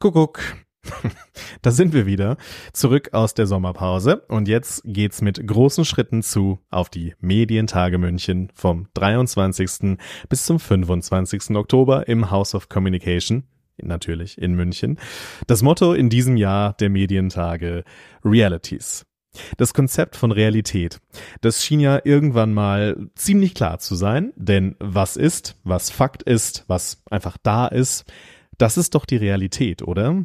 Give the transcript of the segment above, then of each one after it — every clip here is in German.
Kuckuck. da sind wir wieder, zurück aus der Sommerpause und jetzt geht's mit großen Schritten zu auf die Medientage München vom 23. bis zum 25. Oktober im House of Communication, natürlich in München. Das Motto in diesem Jahr der Medientage Realities. Das Konzept von Realität, das schien ja irgendwann mal ziemlich klar zu sein, denn was ist, was Fakt ist, was einfach da ist, das ist doch die Realität, oder?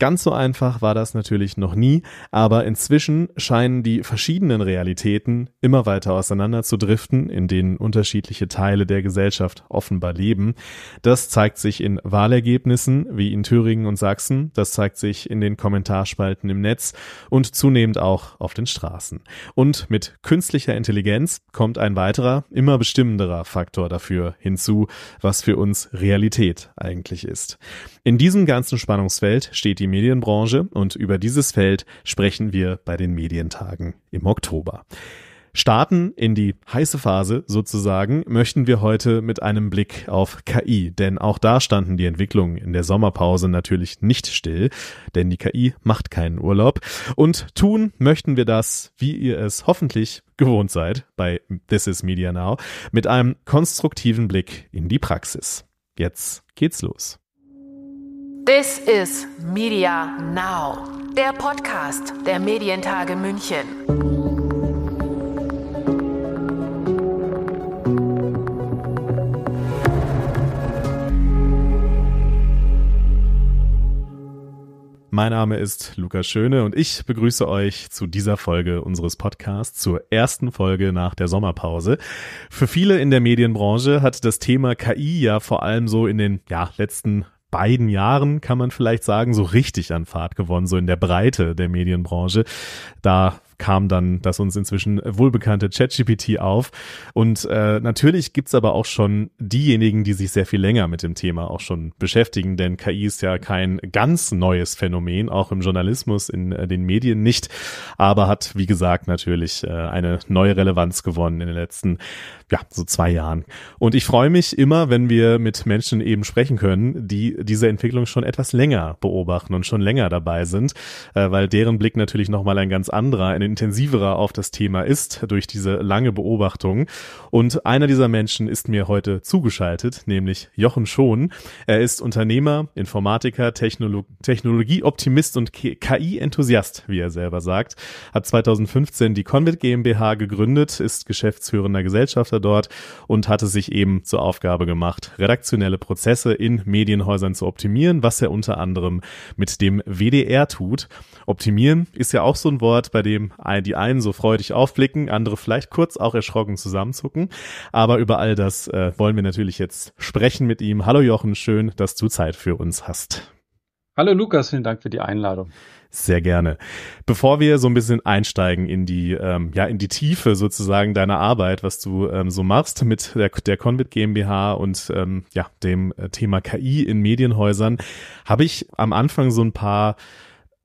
Ganz so einfach war das natürlich noch nie, aber inzwischen scheinen die verschiedenen Realitäten immer weiter auseinander zu driften, in denen unterschiedliche Teile der Gesellschaft offenbar leben. Das zeigt sich in Wahlergebnissen wie in Thüringen und Sachsen, das zeigt sich in den Kommentarspalten im Netz und zunehmend auch auf den Straßen. Und mit künstlicher Intelligenz kommt ein weiterer, immer bestimmenderer Faktor dafür hinzu, was für uns Realität eigentlich ist. In diesem ganzen Spannungsfeld steht die Medienbranche und über dieses Feld sprechen wir bei den Medientagen im Oktober. Starten in die heiße Phase sozusagen möchten wir heute mit einem Blick auf KI, denn auch da standen die Entwicklungen in der Sommerpause natürlich nicht still, denn die KI macht keinen Urlaub. Und tun möchten wir das, wie ihr es hoffentlich gewohnt seid bei This is Media Now, mit einem konstruktiven Blick in die Praxis. Jetzt geht's los. This is Media Now, der Podcast der Medientage München. Mein Name ist Lukas Schöne und ich begrüße euch zu dieser Folge unseres Podcasts, zur ersten Folge nach der Sommerpause. Für viele in der Medienbranche hat das Thema KI ja vor allem so in den ja, letzten beiden Jahren, kann man vielleicht sagen, so richtig an Fahrt gewonnen, so in der Breite der Medienbranche. Da kam dann das uns inzwischen wohlbekannte ChatGPT auf. Und äh, natürlich gibt's aber auch schon diejenigen, die sich sehr viel länger mit dem Thema auch schon beschäftigen, denn KI ist ja kein ganz neues Phänomen, auch im Journalismus, in äh, den Medien nicht, aber hat, wie gesagt, natürlich äh, eine neue Relevanz gewonnen in den letzten ja, so zwei Jahren. Und ich freue mich immer, wenn wir mit Menschen eben sprechen können, die diese Entwicklung schon etwas länger beobachten und schon länger dabei sind, äh, weil deren Blick natürlich nochmal ein ganz anderer, ein intensiverer auf das Thema ist durch diese lange Beobachtung. Und einer dieser Menschen ist mir heute zugeschaltet, nämlich Jochen Schon. Er ist Unternehmer, Informatiker, Technolog Technologieoptimist und KI-Enthusiast, wie er selber sagt, hat 2015 die Convit GmbH gegründet, ist geschäftsführender Gesellschafter Medienwissenschaftler dort und hatte sich eben zur Aufgabe gemacht, redaktionelle Prozesse in Medienhäusern zu optimieren, was er unter anderem mit dem WDR tut. Optimieren ist ja auch so ein Wort, bei dem die einen so freudig aufblicken, andere vielleicht kurz auch erschrocken zusammenzucken. Aber über all das äh, wollen wir natürlich jetzt sprechen mit ihm. Hallo Jochen, schön, dass du Zeit für uns hast. Hallo Lukas, vielen Dank für die Einladung. Sehr gerne. Bevor wir so ein bisschen einsteigen in die, ähm, ja, in die Tiefe sozusagen deiner Arbeit, was du ähm, so machst mit der, der Convit GmbH und ähm, ja, dem äh, Thema KI in Medienhäusern, habe ich am Anfang so ein paar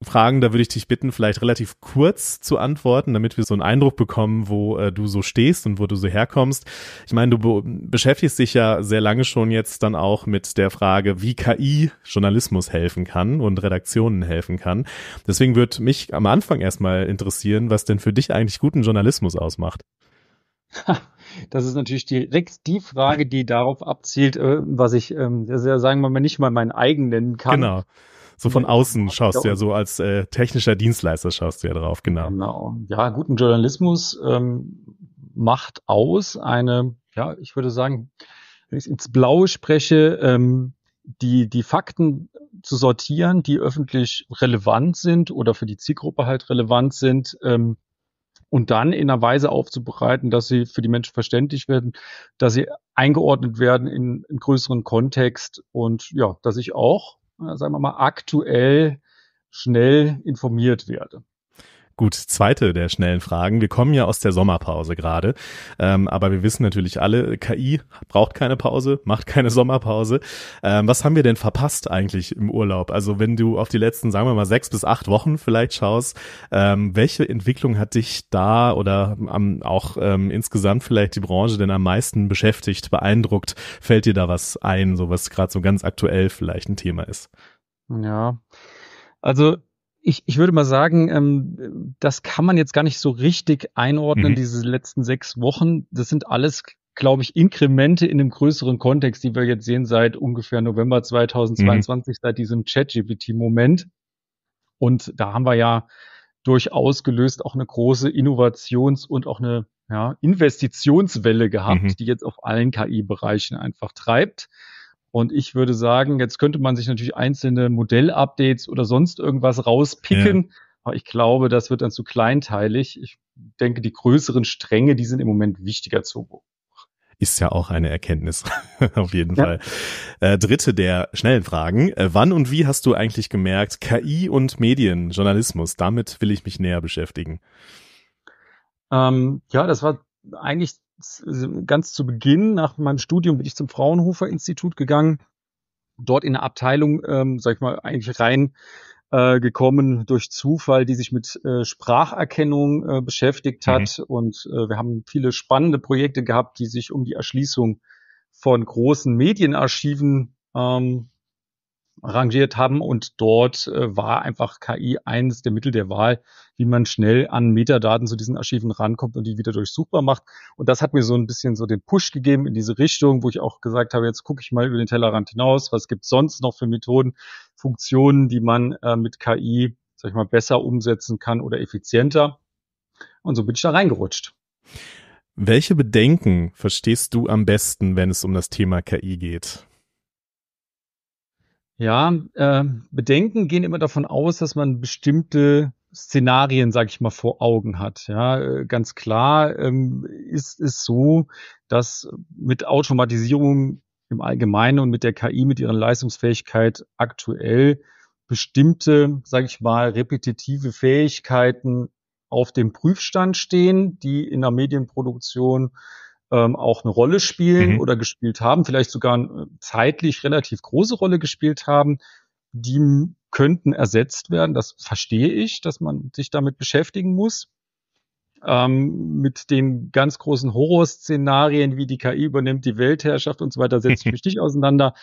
Fragen, da würde ich dich bitten, vielleicht relativ kurz zu antworten, damit wir so einen Eindruck bekommen, wo äh, du so stehst und wo du so herkommst. Ich meine, du be beschäftigst dich ja sehr lange schon jetzt dann auch mit der Frage, wie KI Journalismus helfen kann und Redaktionen helfen kann. Deswegen würde mich am Anfang erstmal interessieren, was denn für dich eigentlich guten Journalismus ausmacht. Das ist natürlich direkt die Frage, die darauf abzielt, äh, was ich, ähm, sagen wir mal, nicht mal meinen eigenen kann. Genau so von außen schaust du ja so als äh, technischer Dienstleister schaust du ja drauf, genau. Genau. Ja, guten Journalismus ähm, macht aus eine, ja, ich würde sagen, wenn ich ins Blaue spreche, ähm, die, die Fakten zu sortieren, die öffentlich relevant sind oder für die Zielgruppe halt relevant sind, ähm, und dann in einer Weise aufzubereiten, dass sie für die Menschen verständlich werden, dass sie eingeordnet werden in, einen größeren Kontext und ja, dass ich auch sagen wir mal, aktuell schnell informiert werde. Gut, zweite der schnellen Fragen. Wir kommen ja aus der Sommerpause gerade, ähm, aber wir wissen natürlich alle, KI braucht keine Pause, macht keine Sommerpause. Ähm, was haben wir denn verpasst eigentlich im Urlaub? Also wenn du auf die letzten, sagen wir mal, sechs bis acht Wochen vielleicht schaust, ähm, welche Entwicklung hat dich da oder am, ähm, auch ähm, insgesamt vielleicht die Branche denn am meisten beschäftigt, beeindruckt? Fällt dir da was ein, so was gerade so ganz aktuell vielleicht ein Thema ist? Ja, also ich, ich würde mal sagen, ähm, das kann man jetzt gar nicht so richtig einordnen, mhm. diese letzten sechs Wochen. Das sind alles, glaube ich, Inkremente in einem größeren Kontext, die wir jetzt sehen seit ungefähr November 2022, mhm. seit diesem ChatGPT-Moment. Und da haben wir ja durchaus gelöst auch eine große Innovations- und auch eine ja, Investitionswelle gehabt, mhm. die jetzt auf allen KI-Bereichen einfach treibt. Und ich würde sagen, jetzt könnte man sich natürlich einzelne Modellupdates oder sonst irgendwas rauspicken. Ja. Aber ich glaube, das wird dann zu kleinteilig. Ich denke, die größeren Stränge, die sind im Moment wichtiger zu ist ja auch eine Erkenntnis, auf jeden ja. Fall. Äh, dritte der schnellen Fragen. Äh, wann und wie hast du eigentlich gemerkt, KI und Medien, Journalismus, damit will ich mich näher beschäftigen? Ähm, ja, das war eigentlich ganz zu Beginn nach meinem Studium bin ich zum Fraunhofer Institut gegangen, dort in eine Abteilung, ähm, sag ich mal, eigentlich rein äh, gekommen durch Zufall, die sich mit äh, Spracherkennung äh, beschäftigt mhm. hat. Mhm. Und äh, wir haben viele spannende Projekte gehabt, die sich um die Erschließung von großen Medienarchiven ähm, rangiert haben. Und dort äh, war einfach KI eines der Mittel der Wahl, wie man schnell an Metadaten zu diesen Archiven rankommt und die wieder durchsuchbar macht. Und das hat mir so ein bisschen so den Push gegeben in diese Richtung, wo ich auch gesagt habe, jetzt gucke ich mal über den Tellerrand hinaus, was gibt's sonst noch für Methoden, Funktionen, die man äh, mit KI, sag ich mal, besser umsetzen kann oder effizienter. Und so bin ich da reingerutscht. Welche Bedenken verstehst du am besten, wenn es um das Thema KI geht? Ja, äh, Bedenken gehen immer davon aus, dass man bestimmte Szenarien, sage ich mal, vor Augen hat. Ja, äh, ganz klar ähm, ist es so, dass mit Automatisierung im Allgemeinen und mit der KI, mit ihrer Leistungsfähigkeit aktuell bestimmte, sage ich mal, repetitive Fähigkeiten auf dem Prüfstand stehen, die in der Medienproduktion ähm, auch eine Rolle spielen mhm. oder gespielt haben, vielleicht sogar äh, zeitlich relativ große Rolle gespielt haben, die könnten ersetzt werden. Das verstehe ich, dass man sich damit beschäftigen muss ähm, mit den ganz großen Horrorszenarien, wie die KI übernimmt die Weltherrschaft und so weiter, setze ich mich nicht auseinander.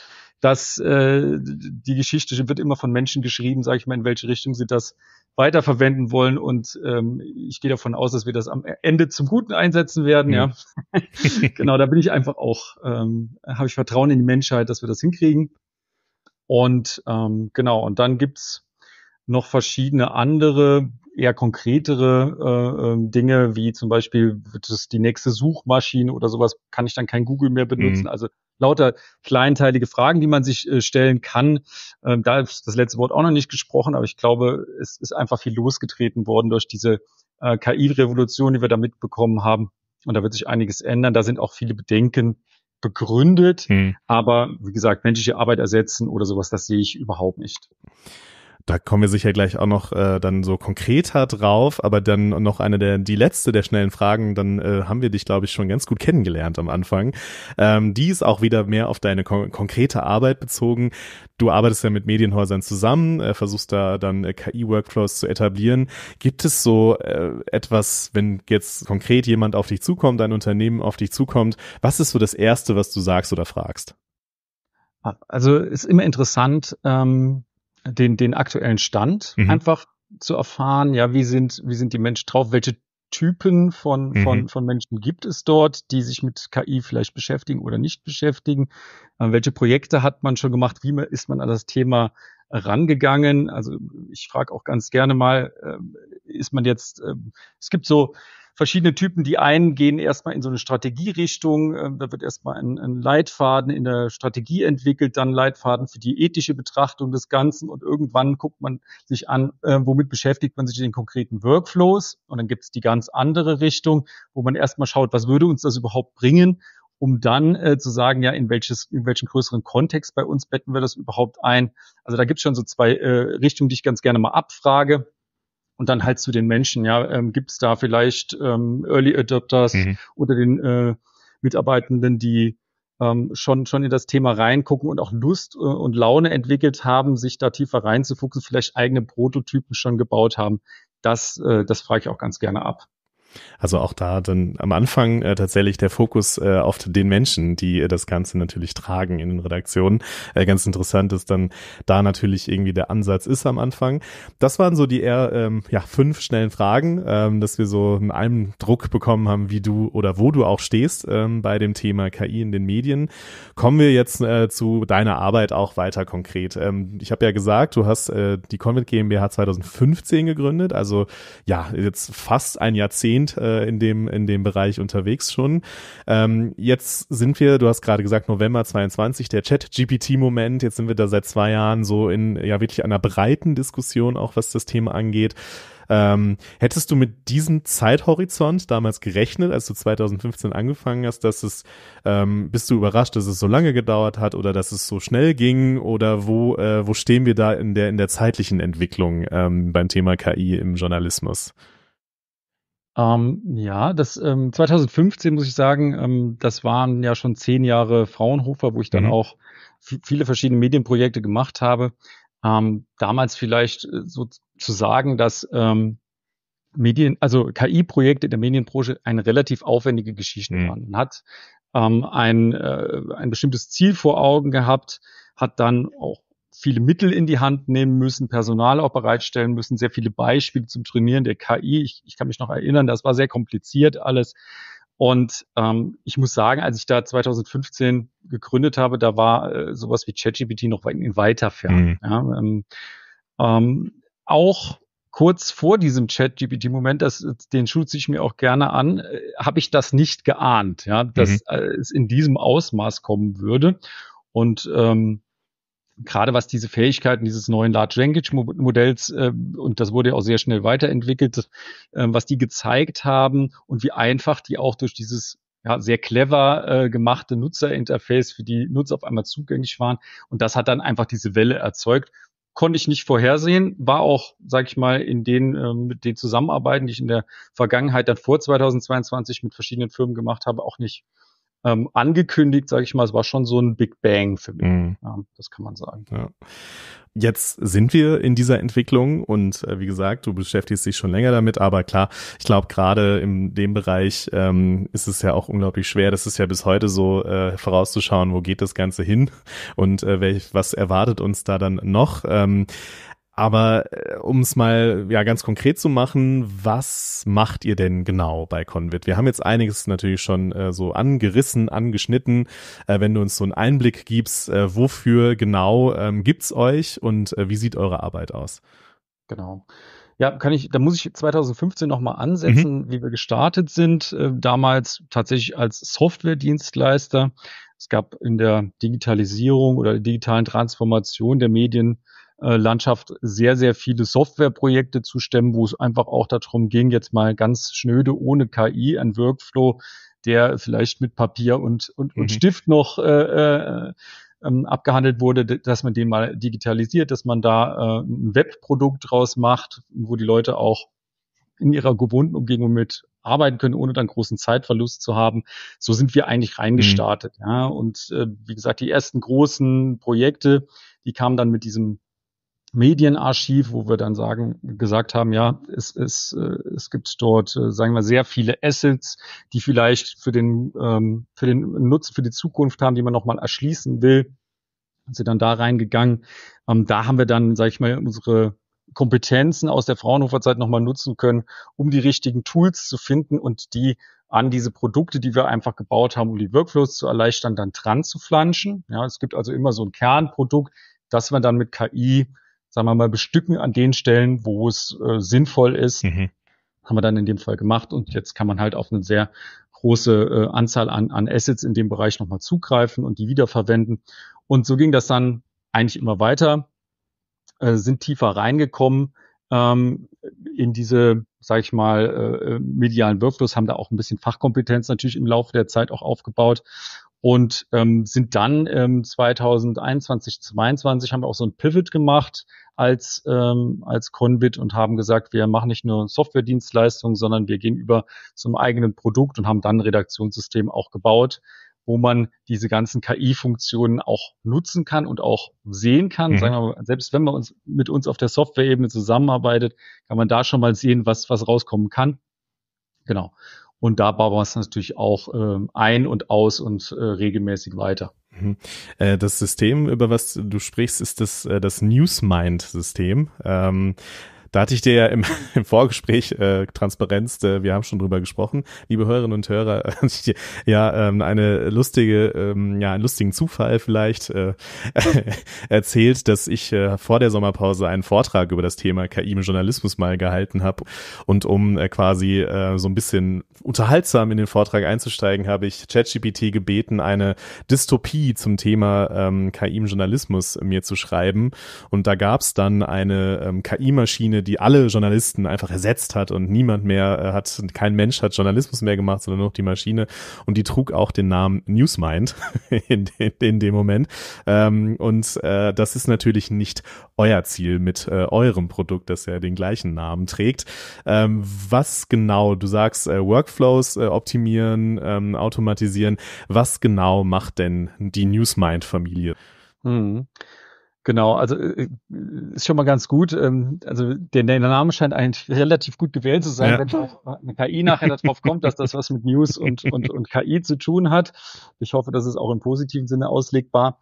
Dass äh, die Geschichte wird immer von Menschen geschrieben, sage ich mal, in welche Richtung sie das weiterverwenden wollen. Und ähm, ich gehe davon aus, dass wir das am Ende zum Guten einsetzen werden. Ja, ja. genau, da bin ich einfach auch, ähm, habe ich Vertrauen in die Menschheit, dass wir das hinkriegen. Und ähm, genau, und dann gibt's noch verschiedene andere eher konkretere äh, ähm, Dinge, wie zum Beispiel wird es die nächste Suchmaschine oder sowas, kann ich dann kein Google mehr benutzen. Mhm. Also lauter kleinteilige Fragen, die man sich äh, stellen kann. Ähm, da ist das letzte Wort auch noch nicht gesprochen, aber ich glaube, es ist einfach viel losgetreten worden durch diese äh, KI-Revolution, die wir da mitbekommen haben. Und da wird sich einiges ändern. Da sind auch viele Bedenken begründet. Mhm. Aber wie gesagt, menschliche Arbeit ersetzen oder sowas, das sehe ich überhaupt nicht da kommen wir sicher gleich auch noch äh, dann so konkreter drauf, aber dann noch eine der, die letzte der schnellen Fragen, dann äh, haben wir dich, glaube ich, schon ganz gut kennengelernt am Anfang. Ähm, die ist auch wieder mehr auf deine kon konkrete Arbeit bezogen. Du arbeitest ja mit Medienhäusern zusammen, äh, versuchst da dann äh, KI-Workflows zu etablieren. Gibt es so äh, etwas, wenn jetzt konkret jemand auf dich zukommt, ein Unternehmen auf dich zukommt, was ist so das Erste, was du sagst oder fragst? Also ist immer interessant, ähm den, den aktuellen Stand mhm. einfach zu erfahren, ja, wie sind, wie sind die Menschen drauf, welche Typen von, mhm. von, von Menschen gibt es dort, die sich mit KI vielleicht beschäftigen oder nicht beschäftigen? Äh, welche Projekte hat man schon gemacht? Wie ist man an das Thema rangegangen? Also ich frage auch ganz gerne mal, äh, ist man jetzt, äh, es gibt so, verschiedene Typen. Die einen gehen erstmal in so eine Strategierichtung, äh, da wird erstmal ein, ein Leitfaden in der Strategie entwickelt, dann Leitfaden für die ethische Betrachtung des Ganzen und irgendwann guckt man sich an, äh, womit beschäftigt man sich in den konkreten Workflows und dann gibt es die ganz andere Richtung, wo man erstmal schaut, was würde uns das überhaupt bringen um dann äh, zu sagen, ja, in, welches, in welchen größeren Kontext bei uns betten wir das überhaupt ein. Also da gibt es schon so zwei äh, Richtungen, die ich ganz gerne mal abfrage und dann halt zu den Menschen, ja, ähm, gibt es da vielleicht ähm, Early Adopters mhm. oder den äh, Mitarbeitenden, die ähm, schon, schon in das Thema reingucken und auch Lust äh, und Laune entwickelt haben, sich da tiefer reinzufuchsen, vielleicht eigene Prototypen schon gebaut haben. Das, äh, das frage ich auch ganz gerne ab. Also auch da dann am Anfang äh, tatsächlich der Fokus äh, auf den Menschen, die äh, das Ganze natürlich tragen in den Redaktionen. Äh, ganz interessant ist dann da natürlich irgendwie der Ansatz ist am Anfang. Das waren so die eher ähm, ja, fünf schnellen Fragen, ähm, dass wir so einen Eindruck bekommen haben, wie du oder wo du auch stehst ähm, bei dem Thema KI in den Medien. Kommen wir jetzt äh, zu deiner Arbeit auch weiter konkret. Ähm, ich habe ja gesagt, du hast äh, die Convent GmbH 2015 gegründet, also ja, jetzt fast ein Jahrzehnt sind äh, in dem in dem Bereich unterwegs schon. Ähm, jetzt sind wir, du hast gerade gesagt November 22, der Chat-GPT-Moment. Jetzt sind wir da seit zwei Jahren so in ja wirklich einer breiten Diskussion auch was das Thema angeht. Ähm, hättest du mit diesem Zeithorizont damals gerechnet, als du 2015 angefangen hast, dass es, ähm, bist du überrascht, dass es so lange gedauert hat oder dass es so schnell ging oder wo, äh, wo stehen wir da in der, in der zeitlichen Entwicklung ähm, beim Thema KI im Journalismus? Ähm, ja, das ähm, 2015 muss ich sagen, ähm, das waren ja schon zehn Jahre Fraunhofer, wo ich dann mhm. auch viele verschiedene Medienprojekte gemacht habe. Ähm, damals vielleicht äh, so zu sagen, dass ähm, Medien, also KI-Projekte in der Medienbranche eine relativ aufwendige Geschichte mhm. waren. Man hat ähm, ein, äh, ein bestimmtes Ziel vor Augen gehabt, hat dann auch viele Mittel in die Hand nehmen müssen, Personal auch bereitstellen müssen, sehr viele Beispiele zum Trainieren der KI. Ich, ich kann mich noch erinnern, das war sehr kompliziert alles. Und ähm, ich muss sagen, als ich da 2015 gegründet habe, da war äh, sowas wie ChatGPT noch in weiter Ferne. Mhm. Ja, ähm, ähm, auch kurz vor diesem chatgpt gpt moment den schulze ich mir auch gerne an, äh, habe ich das nicht geahnt, ja, dass mhm. äh, es in diesem Ausmaß kommen würde. Und ähm, gerade was diese Fähigkeiten dieses neuen Large Language Modells, äh, und das wurde ja auch sehr schnell weiterentwickelt, äh, was die gezeigt haben und wie einfach die auch durch dieses ja, sehr clever äh, gemachte Nutzerinterface für die Nutzer auf einmal zugänglich waren. Und das hat dann einfach diese Welle erzeugt. Konnte ich nicht vorhersehen, war auch, sag ich mal, in den, äh, mit den Zusammenarbeiten, die ich in der Vergangenheit dann vor 2022 mit verschiedenen Firmen gemacht habe, auch nicht ähm, angekündigt, sage ich mal. Es war schon so ein Big Bang für mich. Mhm. Ja, das kann man sagen. Ja. Jetzt sind wir in dieser Entwicklung und äh, wie gesagt, du beschäftigst dich schon länger damit, aber klar, ich glaube, gerade in dem Bereich ähm, ist es ja auch unglaublich schwer. Das ist ja bis heute so äh, vorauszuschauen, wo geht das Ganze hin und äh, welch, was erwartet uns da dann noch. Ähm, aber äh, um es mal ja ganz konkret zu machen, was macht ihr denn genau bei Convit? Wir haben jetzt einiges natürlich schon äh, so angerissen, angeschnitten. Äh, wenn du uns so einen Einblick gibst, äh, wofür genau ähm, gibt's euch und äh, wie sieht eure Arbeit aus? Genau. Ja, kann ich, da muss ich 2015 nochmal ansetzen, mhm. wie wir gestartet sind. Äh, damals tatsächlich als Softwaredienstleister. Es gab in der Digitalisierung oder der digitalen Transformation der Medien äh, Landschaft sehr, sehr viele Softwareprojekte zu stemmen, wo es einfach auch darum ging, jetzt mal ganz schnöde ohne KI ein Workflow, der vielleicht mit Papier und, und, mhm. und Stift noch äh, äh, ähm, abgehandelt wurde, dass man den mal digitalisiert, dass man da äh, ein Webprodukt draus macht, wo die Leute auch in ihrer gewohnten Umgebung mit arbeiten können, ohne dann großen Zeitverlust zu haben. So sind wir eigentlich mhm. reingestartet. Mhm. Ja. Und äh, wie gesagt, die ersten großen Projekte, die kamen dann mit diesem Medienarchiv, wo wir dann sagen, gesagt haben, ja, es, es, äh, es gibt dort, äh, sagen wir, sehr viele Assets, die vielleicht für den, ähm, für den Nutzen, für die Zukunft haben, die man nochmal erschließen will. Sind dann da reingegangen. Ähm, da haben wir dann, sage ich mal, unsere Kompetenzen aus der Fraunhofer Zeit nochmal nutzen können, um die richtigen Tools zu finden und die an diese Produkte, die wir einfach gebaut haben, um die Workflows zu erleichtern, dann dran zu flanschen. Ja, es gibt also immer so ein Kernprodukt, das man dann mit KI sagen wir mal, bestücken an den Stellen, wo es äh, sinnvoll ist. Mhm. Haben wir dann in dem Fall gemacht und jetzt kann man halt auf eine sehr große äh, Anzahl an, an Assets in dem Bereich nochmal zugreifen und die wiederverwenden. Und so ging das dann eigentlich immer weiter, äh, sind tiefer reingekommen ähm, in diese, sage ich mal, äh, äh, medialen Workflows, haben da auch ein bisschen Fachkompetenz natürlich im Laufe der Zeit auch aufgebaut und ähm, sind dann ähm, 2021, 2022 haben wir auch so ein Pivot gemacht als, ähm, als Convit und haben gesagt, wir machen nicht nur Softwaredienstleistungen, sondern wir gehen über zum eigenen Produkt und haben dann ein Redaktionssystem auch gebaut, wo man diese ganzen KI-Funktionen auch nutzen kann und auch sehen kann. Mhm. Sagen wir mal, selbst wenn man uns mit uns auf der Software-Ebene zusammenarbeitet, kann man da schon mal sehen, was, was rauskommen kann. Genau. Und da bauen wir es natürlich auch ähm, ein und aus und äh, regelmäßig weiter. Mhm. Äh, das System, über was du sprichst, ist das, äh, das Newsmind-System. Ähm, da hatte ich dir ja im, im Vorgespräch äh, Transparenz, äh, wir haben schon drüber gesprochen, liebe Hörerinnen und Hörer, äh, ja ähm, eine lustige, ähm, ja einen lustigen Zufall vielleicht äh, erzählt, dass ich äh, vor der Sommerpause einen Vortrag über das Thema KI im Journalismus mal gehalten habe und um äh, quasi äh, so ein bisschen unterhaltsam in den Vortrag einzusteigen, habe ich ChatGPT gebeten, eine Dystopie zum Thema ähm, KI im Journalismus mir zu schreiben und da gab es dann eine ähm, KI-Maschine Schiene, die alle Journalisten einfach ersetzt hat und niemand mehr äh, hat, kein Mensch hat Journalismus mehr gemacht, sondern nur noch die Maschine. Und die trug auch den Namen Newsmind in, in, in dem Moment. Ähm, und äh, das ist natürlich nicht euer Ziel mit äh, eurem Produkt, das ja den gleichen Namen trägt. Ähm, was genau, du sagst, äh, Workflows äh, optimieren, ähm, automatisieren. Was genau macht denn die Newsmind-Familie? Mhm. Genau, also äh, äh, ist schon mal ganz gut. Ähm, also der, Name scheint eigentlich relativ gut gewählt zu sein, ja. wenn auch eine KI nachher darauf kommt, dass das was mit News und, und, und KI zu tun hat. Ich hoffe, das ist auch im positiven Sinne auslegbar.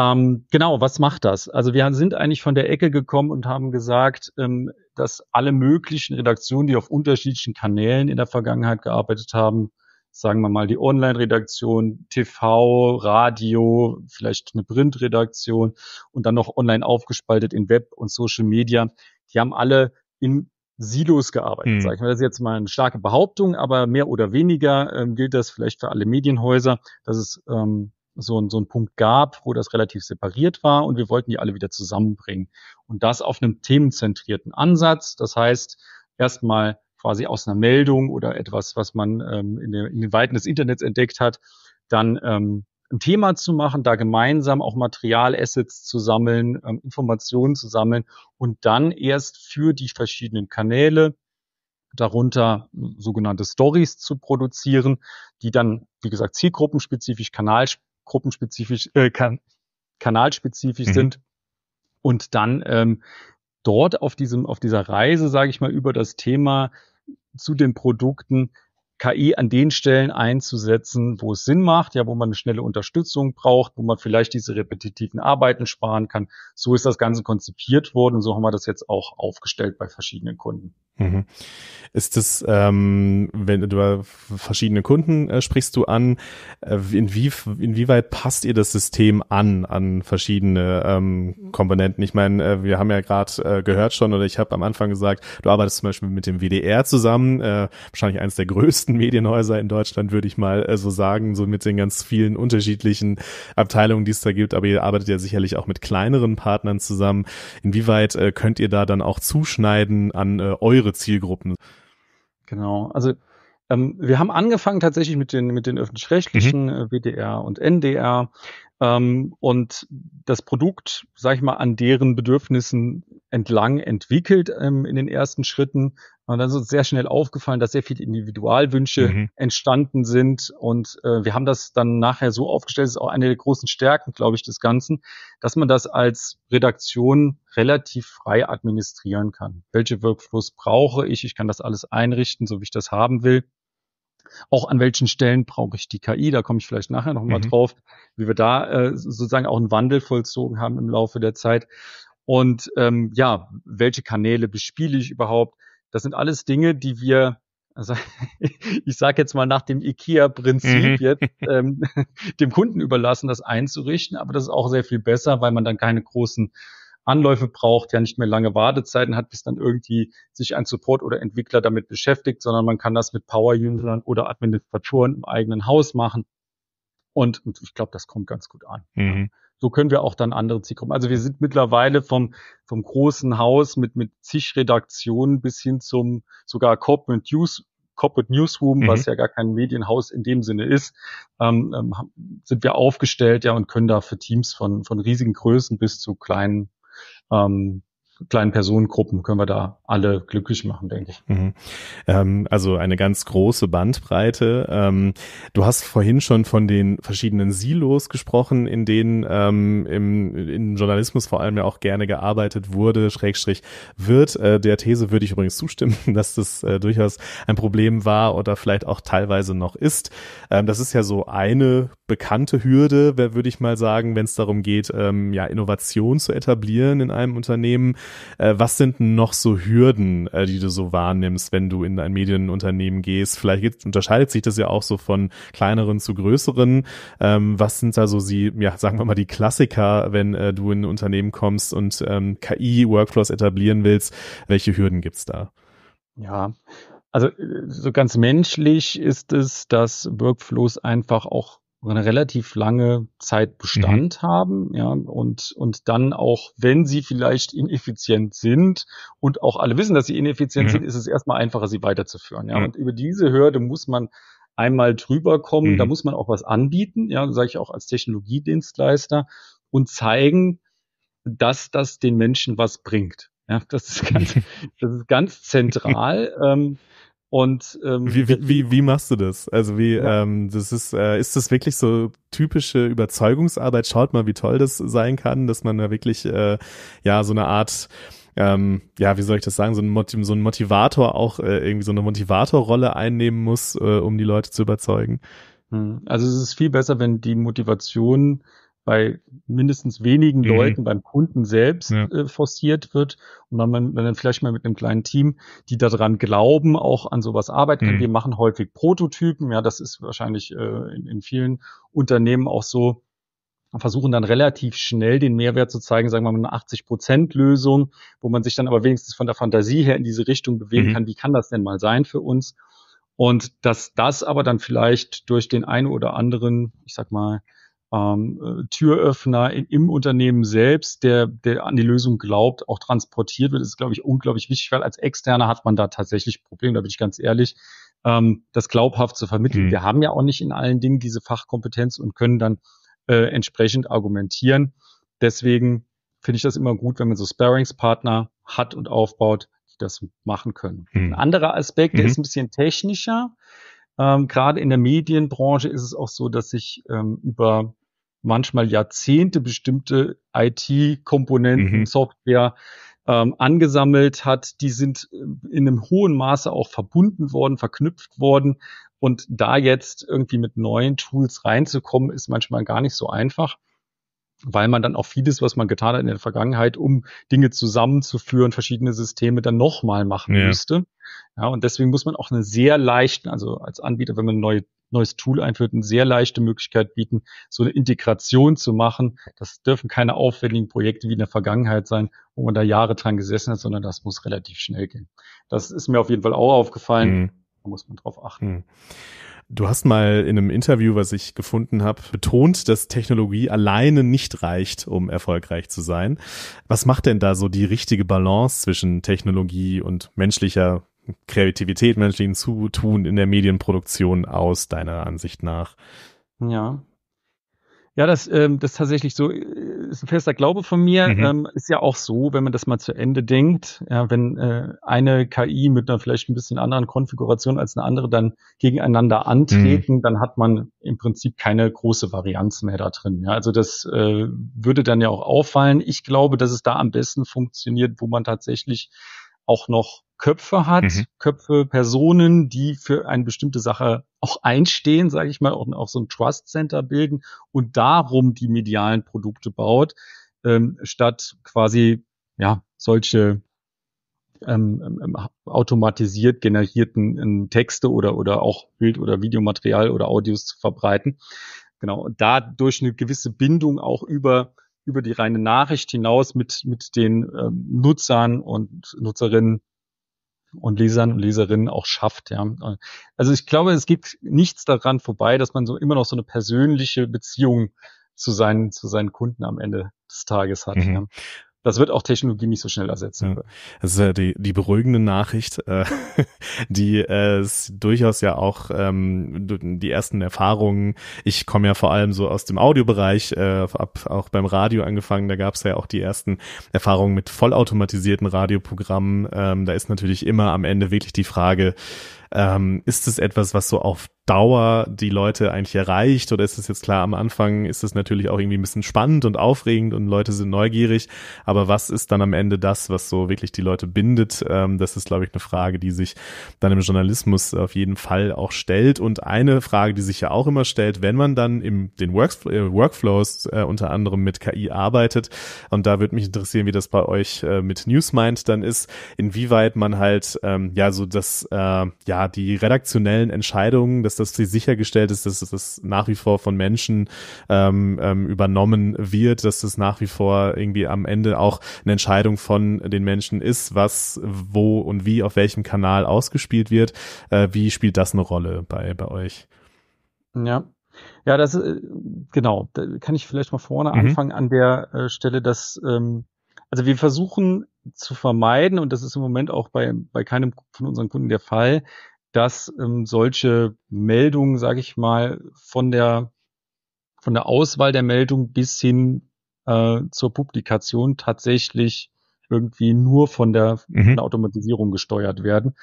Ähm, genau, was macht das? Also wir sind eigentlich von der Ecke gekommen und haben gesagt, ähm, dass alle möglichen Redaktionen, die auf unterschiedlichen Kanälen in der Vergangenheit gearbeitet haben, sagen wir mal, die Online-Redaktion, TV, Radio, vielleicht eine Print-Redaktion und dann noch online aufgespaltet in Web und Social Media. Die haben alle in Silos gearbeitet, hm. sage ich mal. Das ist jetzt mal eine starke Behauptung, aber mehr oder weniger ähm, gilt das vielleicht für alle Medienhäuser, dass es ähm, so, so einen Punkt gab, wo das relativ separiert war und wir wollten die alle wieder zusammenbringen. Und das auf einem themenzentrierten Ansatz. Das heißt, erstmal quasi aus einer Meldung oder etwas, was man ähm, in, der, in, den Weiten des Internets entdeckt hat, dann ähm, ein Thema zu machen, da gemeinsam auch Materialassets zu sammeln, ähm, Informationen zu sammeln und dann erst für die verschiedenen Kanäle, darunter hm, sogenannte Stories zu produzieren, die dann, wie gesagt, zielgruppenspezifisch, kanalgruppenspezifisch, äh, kan kanalspezifisch mhm. sind und dann ähm, dort auf diesem, auf dieser Reise, sage ich mal, über das Thema zu den Produkten KI an den Stellen einzusetzen, wo es Sinn macht, ja, wo man eine schnelle Unterstützung braucht, wo man vielleicht diese repetitiven Arbeiten sparen kann. So ist das Ganze konzipiert worden und so haben wir das jetzt auch aufgestellt bei verschiedenen Kunden. Mhm. Ist das, ähm, wenn du über verschiedene Kunden äh, sprichst du an, äh, inwie, inwieweit passt ihr das System an, an verschiedene ähm, Komponenten? Ich meine, äh, wir haben ja gerade äh, gehört schon oder ich habe am Anfang gesagt, du arbeitest zum Beispiel mit dem WDR zusammen, äh, wahrscheinlich eines der größten Medienhäuser in Deutschland, würde ich mal äh, so sagen, so mit den ganz vielen unterschiedlichen Abteilungen, die es da gibt, aber ihr arbeitet ja sicherlich auch mit kleineren Partnern zusammen. Inwieweit äh, könnt ihr da dann auch zuschneiden an äh, eure ihre Zielgruppen. Genau, also ähm, wir haben angefangen tatsächlich mit den, mit den öffentlich-rechtlichen mhm. Äh, WDR und NDR ähm, und das Produkt, sag ich mal, an deren Bedürfnissen entlang entwickelt ähm, in den ersten Schritten. Und dann ist uns sehr schnell aufgefallen, dass sehr viele Individualwünsche mhm. entstanden sind. Und äh, wir haben das dann nachher so aufgestellt, das ist auch eine der großen Stärken, glaube ich, des Ganzen, dass man das als Redaktion relativ frei administrieren kann. Welche Workflows brauche ich? Ich kann das alles einrichten, so wie ich das haben will auch an welchen Stellen brauche ich die KI, da komme ich vielleicht nachher nochmal mhm. drauf, wie wir da äh, sozusagen auch einen Wandel vollzogen haben im Laufe der Zeit. Und ähm, ja, welche Kanäle bespiele ich überhaupt? Das sind alles Dinge, die wir also ich sage jetzt mal nach dem IKEA-Prinzip mhm. jetzt ähm, dem Kunden überlassen, das einzurichten, aber das ist auch sehr viel besser, weil man dann keine großen Anläufe braucht, ja nicht mehr lange Wartezeiten hat, bis dann irgendwie sich ein Support oder Entwickler damit beschäftigt, sondern man kann das mit Power-Usern oder Administratoren im eigenen Haus machen. Und, und ich glaube, das kommt ganz gut an. Mhm. So können wir auch dann andere Zielgruppen. Also wir sind mittlerweile vom, vom großen Haus mit, mit zig Redaktionen bis hin zum sogar Corporate News Corporate Newsroom, mhm. was ja gar kein Medienhaus in dem Sinne ist, ähm, ähm, sind wir aufgestellt, ja, und können da für Teams von, von riesigen Größen bis zu kleinen Um, kleinen Personengruppen können wir da alle glücklich machen, denke ich. Mhm. Ähm, also eine ganz große Bandbreite. Ähm, du hast vorhin schon von den verschiedenen Silos gesprochen, in denen ähm, im, im, Journalismus vor allem ja auch gerne gearbeitet wurde, Schrägstrich wird. Äh, der These würde ich übrigens zustimmen, dass das äh, durchaus ein Problem war oder vielleicht auch teilweise noch ist. Ähm, das ist ja so eine bekannte Hürde, würde ich mal sagen, wenn es darum geht, ähm, ja, Innovation zu etablieren in einem Unternehmen. Äh, was sind noch so Hürden, äh, die du so wahrnimmst, wenn du in ein Medienunternehmen gehst? Vielleicht geht, unterscheidet sich das ja auch so von kleineren zu größeren. Ähm, was sind da so die, ja, sagen wir mal, die Klassiker, wenn äh, du in ein Unternehmen kommst und ähm, KI-Workflows etablieren willst? Welche Hürden gibt es da? Ja, also äh, so ganz menschlich ist es, dass Workflows einfach auch eine relativ lange Zeit Bestand mhm. haben, ja, und, und dann auch, wenn sie vielleicht ineffizient sind und auch alle wissen, dass sie ineffizient mhm. sind, ist es erstmal einfacher, sie weiterzuführen, ja. Mhm. Und über diese Hürde muss man einmal drüber kommen, da mhm. muss man auch was anbieten, ja, sage ich auch als Technologiedienstleister und zeigen, dass das den Menschen was bringt. Ja, das ist ganz, das ist ganz zentral. Ähm, und ähm, wie, wie, wie, wie machst du das? Also wie ja. ähm, das ist äh, ist das wirklich so typische Überzeugungsarbeit? Schaut mal, wie toll das sein kann, dass man da wirklich äh, ja so eine Art ähm, ja, wie soll ich das sagen, so ein, Motiv so ein Motivator auch äh, irgendwie so eine Motivatorrolle einnehmen muss, äh, um die Leute zu überzeugen. Hm. Also es ist viel besser, wenn die Motivation bei mindestens wenigen mhm. Leuten, beim Kunden selbst ja. äh, forciert wird und dann, man, dann vielleicht mal mit einem kleinen Team, die daran glauben, auch an sowas arbeiten können. Mhm. Wir machen häufig Prototypen, ja, das ist wahrscheinlich äh, in, in vielen Unternehmen auch so, versuchen dann relativ schnell den Mehrwert zu zeigen, sagen wir mal eine 80-Prozent-Lösung, wo man sich dann aber wenigstens von der Fantasie her in diese Richtung bewegen mhm. kann, wie kann das denn mal sein für uns? Und dass das aber dann vielleicht durch den einen oder anderen, ich sag mal, ähm, äh, Türöffner in, im Unternehmen selbst, der, der an die Lösung glaubt, auch transportiert wird, das ist, glaube ich, unglaublich wichtig, weil als Externer hat man da tatsächlich Probleme, da bin ich ganz ehrlich, ähm, das glaubhaft zu vermitteln. Mhm. Wir haben ja auch nicht in allen Dingen diese Fachkompetenz und können dann äh, entsprechend argumentieren. Deswegen finde ich das immer gut, wenn man so Sparringspartner hat und aufbaut, die das machen können. Mhm. Ein anderer Aspekt, der mhm. ist ein bisschen technischer. Ähm, Gerade in der Medienbranche ist es auch so, dass sich ähm, über manchmal Jahrzehnte bestimmte IT-Komponenten, mhm. Software ähm, angesammelt hat. Die sind äh, in einem hohen Maße auch verbunden worden, verknüpft worden. Und da jetzt irgendwie mit neuen Tools reinzukommen, ist manchmal gar nicht so einfach weil man dann auch vieles, was man getan hat in der Vergangenheit, um Dinge zusammenzuführen, verschiedene Systeme dann nochmal machen ja. müsste. Ja, und deswegen muss man auch eine sehr leichten, also als Anbieter, wenn man ein neue, neues Tool einführt, eine sehr leichte Möglichkeit bieten, so eine Integration zu machen. Das dürfen keine aufwendigen Projekte wie in der Vergangenheit sein, wo man da Jahre dran gesessen hat, sondern das muss relativ schnell gehen. Das ist mir auf jeden Fall auch aufgefallen. Mhm. Da muss man drauf achten. Mhm. Du hast mal in einem Interview, was ich gefunden habe, betont, dass Technologie alleine nicht reicht, um erfolgreich zu sein. Was macht denn da so die richtige Balance zwischen Technologie und menschlicher Kreativität, menschlichen Zutun in der Medienproduktion aus, deiner Ansicht nach? Ja, ja, das, ähm, das ist tatsächlich so, äh, ist ein fester Glaube von mir. Mhm. Ähm, ist ja auch so, wenn man das mal zu Ende denkt, ja, wenn äh, eine KI mit einer vielleicht ein bisschen anderen Konfiguration als eine andere dann gegeneinander antreten, mhm. dann hat man im Prinzip keine große Varianz mehr da drin. Ja, also das äh, würde dann ja auch auffallen. Ich glaube, dass es da am besten funktioniert, wo man tatsächlich auch noch Köpfe hat, mhm. Köpfe, Personen, die für eine bestimmte Sache auch einstehen, sage ich mal, und auch so ein Trust Center bilden und darum die medialen Produkte baut, ähm, statt quasi ja solche ähm, ähm automatisiert generierten ähm, Texte oder oder auch Bild- oder Videomaterial oder Audios zu verbreiten. Genau, und dadurch eine gewisse Bindung auch über über die reine Nachricht hinaus mit mit den ähm, Nutzern und Nutzerinnen und Lesern und Leserinnen auch schafft. Ja. Also ich glaube, es geht nichts daran vorbei, dass man so immer noch so eine persönliche Beziehung zu seinen, zu seinen Kunden am Ende des Tages hat. Mhm. Ja das wird auch Technologie nicht so schnell ersetzen. Ja. Das ist ja die, die beruhigende Nachricht, äh, die äh, ist durchaus ja auch ähm, die ersten Erfahrungen. Ich komme ja vor allem so aus dem Audiobereich, äh, hab auch beim Radio angefangen, da gab es ja auch die ersten Erfahrungen mit vollautomatisierten Radioprogrammen. Ähm, da ist natürlich immer am Ende wirklich die Frage, ähm, ist es etwas, was so auf Dauer die Leute eigentlich erreicht oder ist es jetzt klar, am Anfang ist es natürlich auch irgendwie ein bisschen spannend und aufregend und Leute sind neugierig, aber was ist dann am Ende das, was so wirklich die Leute bindet? Ähm, das ist, glaube ich, eine Frage, die sich dann im Journalismus auf jeden Fall auch stellt und eine Frage, die sich ja auch immer stellt, wenn man dann im den Works äh, Workflows äh, unter anderem mit KI arbeitet und da würde mich interessieren, wie das bei euch äh, mit Newsmind dann ist, inwieweit man halt ähm, ja so das äh, ja die redaktionellen Entscheidungen, das dass das sichergestellt ist, dass das nach wie vor von Menschen ähm, ähm, übernommen wird, dass das nach wie vor irgendwie am Ende auch eine Entscheidung von den Menschen ist, was wo und wie auf welchem Kanal ausgespielt wird. Äh, wie spielt das eine Rolle bei, bei euch? Ja, ja, das äh, genau. Da kann ich vielleicht mal vorne mhm. anfangen an der äh, Stelle, dass ähm, also wir versuchen zu vermeiden und das ist im Moment auch bei bei keinem von unseren Kunden der Fall, dass ähm, solche Meldungen, sage ich mal, von der von der Auswahl der Meldung bis hin äh, zur Publikation tatsächlich irgendwie nur von der, mhm. von der, Automatisierung gesteuert werden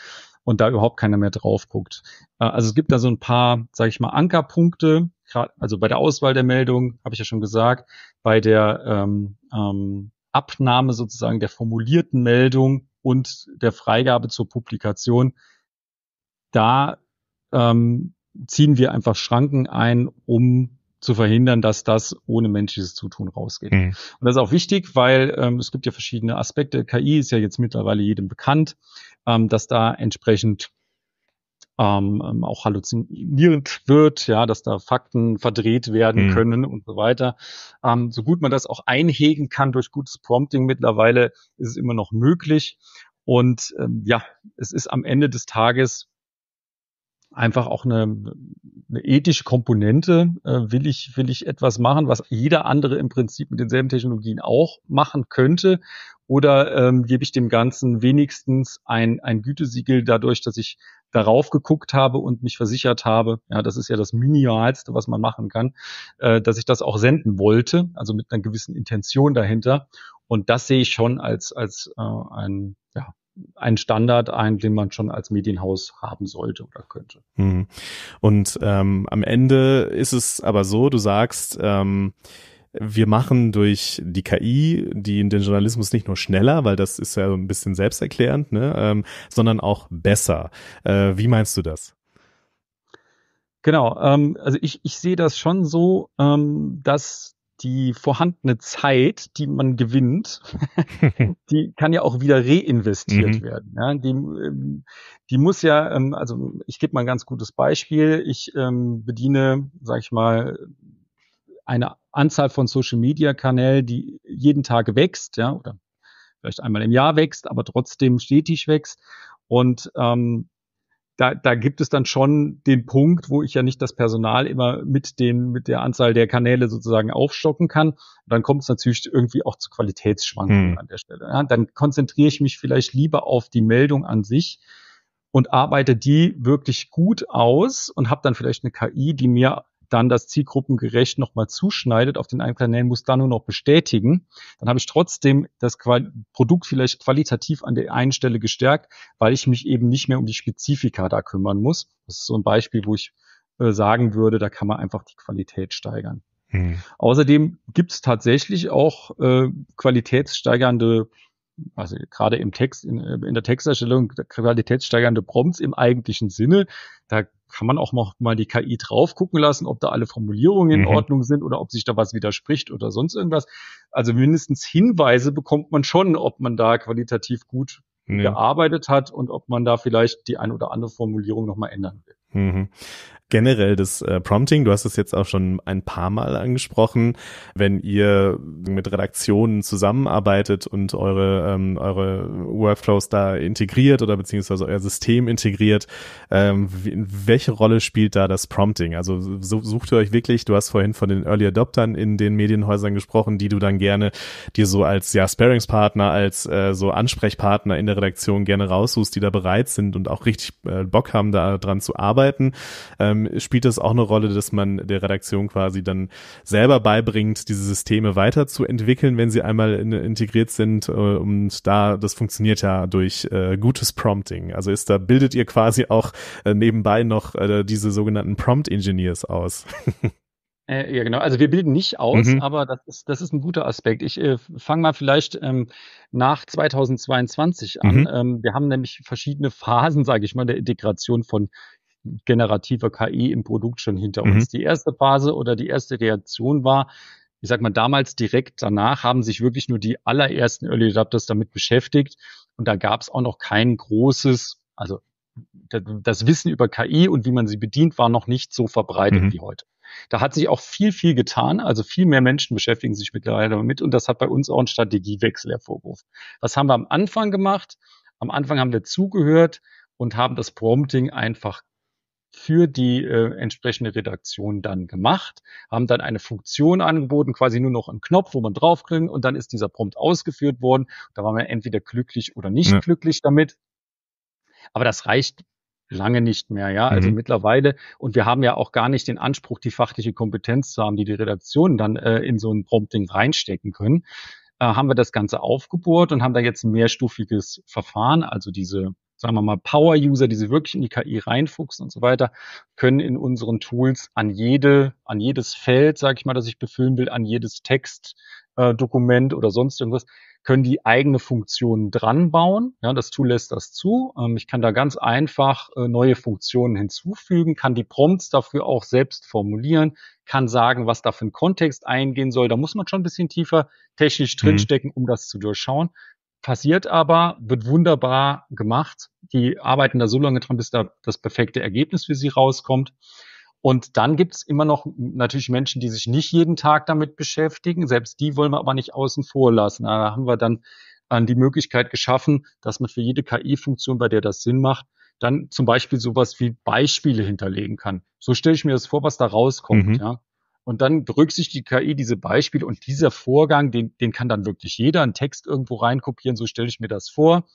und da überhaupt keiner mehr drauf guckt. Äh, also es gibt da so ein paar, sage ich mal, Ankerpunkte. Grad, also bei der Auswahl der Meldung habe ich ja schon gesagt, bei der ähm, ähm, Abnahme sozusagen der formulierten Meldung und der Freigabe zur Publikation da ähm, ziehen wir einfach Schranken ein, um zu verhindern, dass das ohne menschliches Zutun rausgeht. Mhm. Und das ist auch wichtig, weil ähm, es gibt ja verschiedene Aspekte. KI ist ja jetzt mittlerweile jedem bekannt, ähm, dass da entsprechend ähm, ähm auch halluzinierend wird, ja, dass da Fakten verdreht werden mhm. können und so weiter. Ähm, so gut man das auch einhegen kann durch gutes Prompting mittlerweile, ist es immer noch möglich. Und ähm, ja, es ist am Ende des Tages einfach auch eine, eine ethische Komponente. Äh, will ich, will ich etwas machen, was jeder andere im Prinzip mit denselben Technologien auch machen könnte? Oder ähm, gebe ich dem Ganzen wenigstens ein, ein Gütesiegel dadurch, dass ich darauf geguckt habe und mich versichert habe, ja, das ist ja das Minimalste, was man machen kann, äh, dass ich das auch senden wollte, also mit einer gewissen Intention dahinter. Und das sehe ich schon als, als äh, ein, ja, ein Standard ein, den man schon als Medienhaus haben sollte oder könnte. Mhm. Und ähm, am Ende ist es aber so, du sagst, ähm, wir machen durch die KI die, den Journalismus nicht nur schneller, weil das ist ja ein bisschen selbsterklärend, ne, ähm, sondern auch besser. Äh, wie meinst du das? Genau, ähm, also ich, ich sehe das schon so, ähm, dass die vorhandene Zeit, die man gewinnt, die kann ja auch wieder reinvestiert mhm. werden. Ja? Die, ähm, die muss ja, ähm, also ich gebe mal ein ganz gutes Beispiel. Ich ähm, bediene, sag ich mal, eine Anzahl von Social Media Kanälen, die jeden Tag wächst, ja, oder vielleicht einmal im Jahr wächst, aber trotzdem stetig wächst. Und ähm, da, da gibt es dann schon den Punkt, wo ich ja nicht das Personal immer mit dem, mit der Anzahl der Kanäle sozusagen aufstocken kann. Dann kommt es natürlich irgendwie auch zu Qualitätsschwankungen hm. an der Stelle. Ja, dann konzentriere ich mich vielleicht lieber auf die Meldung an sich und arbeite die wirklich gut aus und habe dann vielleicht eine KI, die mir dann das zielgruppengerecht nochmal zuschneidet auf den einen Kanälen, muss dann nur noch bestätigen. Dann habe ich trotzdem das Qual Produkt vielleicht qualitativ an der einen Stelle gestärkt, weil ich mich eben nicht mehr um die Spezifika da kümmern muss. Das ist so ein Beispiel, wo ich äh, sagen würde, da kann man einfach die Qualität steigern. Hm. Außerdem gibt es tatsächlich auch äh, qualitätssteigernde also gerade im Text, in, äh, in der Texterstellung, qualitätssteigernde Prompts im eigentlichen Sinne, da kann man auch mal die KI drauf gucken lassen, ob da alle Formulierungen mhm. in Ordnung sind oder ob sich da was widerspricht oder sonst irgendwas. Also mindestens Hinweise bekommt man schon, ob man da qualitativ gut ja. gearbeitet hat und ob man da vielleicht die ein oder andere Formulierung nochmal ändern will. Mhm. Generell das äh, Prompting, du hast es jetzt auch schon ein paar Mal angesprochen, wenn ihr mit Redaktionen zusammenarbeitet und eure, ähm, eure Workflows da integriert oder beziehungsweise euer System integriert, ähm, welche Rolle spielt da das Prompting? Also so, sucht ihr euch wirklich, du hast vorhin von den Early Adoptern in den Medienhäusern gesprochen, die du dann gerne dir so als ja, Sparingspartner, als äh, so Ansprechpartner in der Redaktion gerne raussuchst, die da bereit sind und auch richtig äh, Bock haben, da dran zu arbeiten arbeiten, ähm, spielt es auch eine Rolle, dass man der Redaktion quasi dann selber beibringt, diese Systeme weiterzuentwickeln, wenn sie einmal in, integriert sind. Äh, und da, das funktioniert ja durch äh, gutes Prompting. Also ist da, bildet ihr quasi auch äh, nebenbei noch äh, diese sogenannten Prompt-Engineers aus. Äh, ja, genau. Also wir bilden nicht aus, mhm. aber das ist, das ist ein guter Aspekt. Ich äh, fange mal vielleicht ähm, nach 2022 an. Mhm. Ähm, wir haben nämlich verschiedene Phasen, sage ich mal, der Integration von generativer KI im Produkt schon hinter mhm. uns. Die erste Phase oder die erste Reaktion war, ich sag mal, damals direkt danach haben sich wirklich nur die allerersten Early Adapters damit beschäftigt. Und da gab es auch noch kein großes, also das Wissen über KI und wie man sie bedient, war noch nicht so verbreitet mhm. wie heute. Da hat sich auch viel, viel getan. Also viel mehr Menschen beschäftigen sich mittlerweile damit. Und das hat bei uns auch einen Strategiewechsel hervorgerufen. Was haben wir am Anfang gemacht? Am Anfang haben wir zugehört und haben das Prompting einfach für die äh, entsprechende Redaktion dann gemacht, haben dann eine Funktion angeboten, quasi nur noch einen Knopf, wo man draufklicken und dann ist dieser Prompt ausgeführt worden. Da war man entweder glücklich oder nicht ja. glücklich damit. Aber das reicht lange nicht mehr, ja. Also mhm. mittlerweile, und wir haben ja auch gar nicht den Anspruch, die fachliche Kompetenz zu haben, die die Redaktionen dann äh, in so ein Prompting reinstecken können, äh, haben wir das Ganze aufgebohrt und haben da jetzt ein mehrstufiges Verfahren, also diese sagen wir mal, Power-User, die sich wirklich in die KI reinfuchsen und so weiter, können in unseren Tools an jede, an jedes Feld, sage ich mal, das ich befüllen will, an jedes Textdokument äh, oder sonst irgendwas, können die eigene Funktionen dran bauen. Ja, das Tool lässt das zu. Ähm, ich kann da ganz einfach äh, neue Funktionen hinzufügen, kann die Prompts dafür auch selbst formulieren, kann sagen, was da für ein Kontext eingehen soll. Da muss man schon ein bisschen tiefer technisch mhm. drinstecken, mhm. um das zu durchschauen passiert aber, wird wunderbar gemacht. Die arbeiten da so lange dran, bis da das perfekte Ergebnis für sie rauskommt. Und dann gibt's immer noch natürlich Menschen, die sich nicht jeden Tag damit beschäftigen. Selbst die wollen wir aber nicht außen vor lassen. Da haben wir dann an äh, die Möglichkeit geschaffen, dass man für jede KI-Funktion, bei der das Sinn macht, dann zum Beispiel sowas wie Beispiele hinterlegen kann. So stelle ich mir das vor, was da rauskommt. Mhm. Ja. Und dann berücksichtigt die KI diese Beispiele und dieser Vorgang, den, den kann dann wirklich jeder einen Text irgendwo reinkopieren, so stelle ich mir das vor